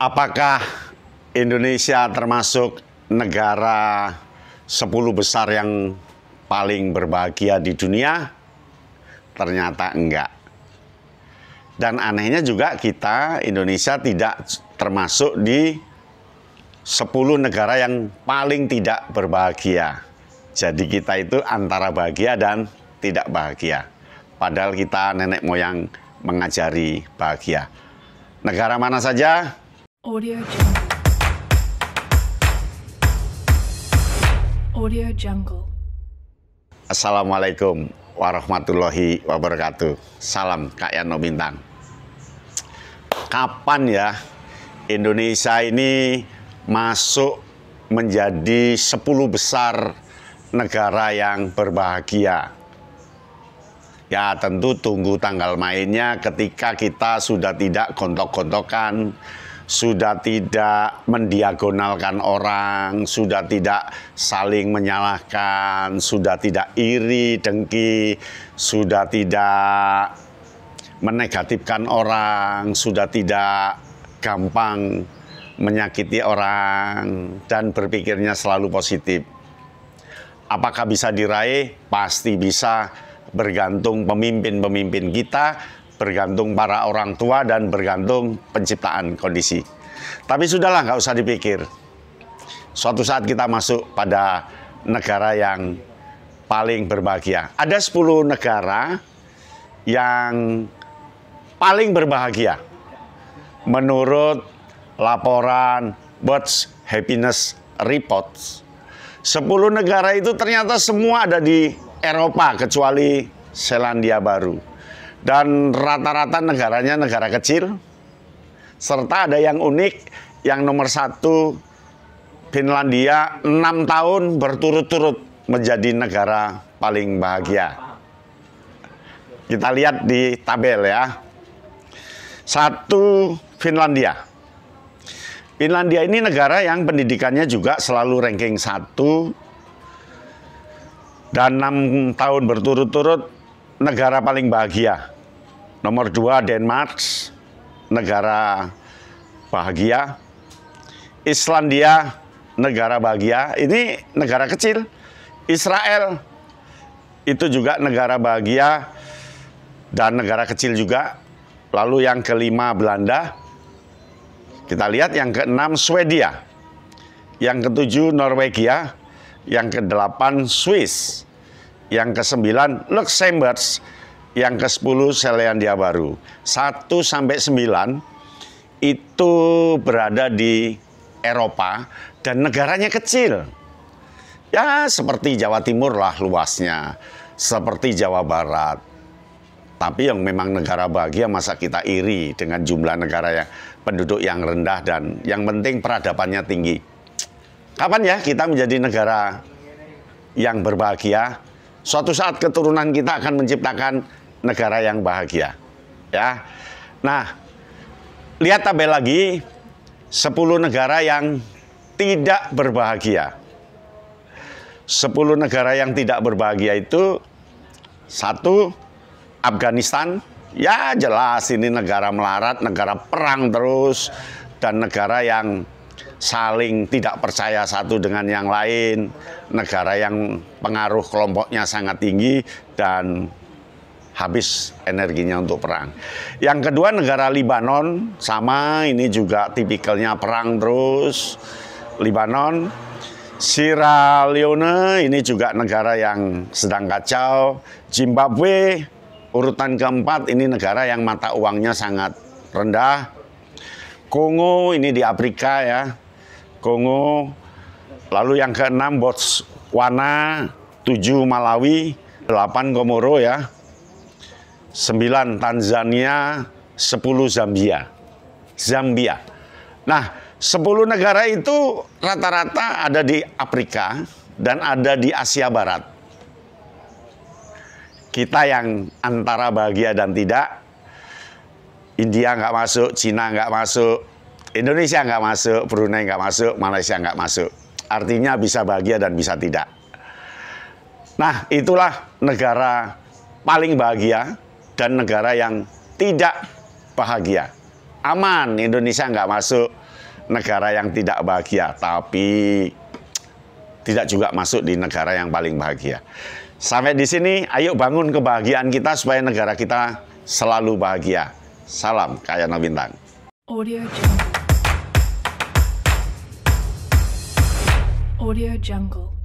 apakah Indonesia termasuk negara 10 besar yang paling berbahagia di dunia? Ternyata enggak. Dan anehnya juga kita Indonesia tidak termasuk di 10 negara yang paling tidak berbahagia. Jadi kita itu antara bahagia dan tidak bahagia. Padahal kita nenek moyang mengajari bahagia. Negara mana saja Audio Jungle. Audio Jungle. Assalamualaikum warahmatullahi wabarakatuh. Salam Kak Yano Bintang. Kapan ya Indonesia ini masuk menjadi 10 besar negara yang berbahagia? Ya tentu tunggu tanggal mainnya ketika kita sudah tidak kontok-kontokan sudah tidak mendiagonalkan orang, sudah tidak saling menyalahkan, sudah tidak iri, dengki, sudah tidak menegatifkan orang, sudah tidak gampang menyakiti orang, dan berpikirnya selalu positif. Apakah bisa diraih? Pasti bisa bergantung pemimpin-pemimpin kita bergantung para orang tua dan bergantung penciptaan kondisi. Tapi sudahlah, nggak usah dipikir. Suatu saat kita masuk pada negara yang paling berbahagia. Ada 10 negara yang paling berbahagia menurut laporan World Happiness Report. 10 negara itu ternyata semua ada di Eropa kecuali Selandia Baru dan rata-rata negaranya negara kecil serta ada yang unik yang nomor satu Finlandia enam tahun berturut-turut menjadi negara paling bahagia kita lihat di tabel ya satu Finlandia Finlandia ini negara yang pendidikannya juga selalu ranking satu dan enam tahun berturut-turut negara paling bahagia Nomor dua Denmark, negara bahagia. Islandia, negara bahagia. Ini negara kecil. Israel, itu juga negara bahagia dan negara kecil juga. Lalu yang kelima Belanda. Kita lihat yang keenam Swedia. Yang ketujuh Norwegia. Yang kedelapan Swiss. Yang kesembilan Luxembourg yang ke-10 Selandia Baru. 1 sampai 9 itu berada di Eropa dan negaranya kecil. Ya seperti Jawa Timur lah luasnya, seperti Jawa Barat. Tapi yang memang negara bahagia masa kita iri dengan jumlah negara yang penduduk yang rendah dan yang penting peradabannya tinggi. Kapan ya kita menjadi negara yang berbahagia? Suatu saat keturunan kita akan menciptakan negara yang bahagia. Ya. Nah, lihat tabel lagi 10 negara yang tidak berbahagia. 10 negara yang tidak berbahagia itu satu Afghanistan ya jelas ini negara melarat, negara perang terus dan negara yang saling tidak percaya satu dengan yang lain, negara yang pengaruh kelompoknya sangat tinggi dan habis energinya untuk perang. Yang kedua negara Lebanon sama ini juga tipikalnya perang terus. Lebanon, Sierra Leone ini juga negara yang sedang kacau. Zimbabwe urutan keempat ini negara yang mata uangnya sangat rendah. Kongo ini di Afrika ya. Kongo lalu yang keenam Botswana, tujuh Malawi, delapan Komoro ya. 9 Tanzania, 10 Zambia. Zambia. Nah, 10 negara itu rata-rata ada di Afrika dan ada di Asia Barat. Kita yang antara bahagia dan tidak, India nggak masuk, Cina nggak masuk, Indonesia nggak masuk, Brunei nggak masuk, Malaysia nggak masuk. Artinya bisa bahagia dan bisa tidak. Nah, itulah negara paling bahagia dan negara yang tidak bahagia. Aman, Indonesia nggak masuk negara yang tidak bahagia, tapi tidak juga masuk di negara yang paling bahagia. Sampai di sini, ayo bangun kebahagiaan kita supaya negara kita selalu bahagia. Salam Kaya Bintang. Audio Jungle. Audio Jungle.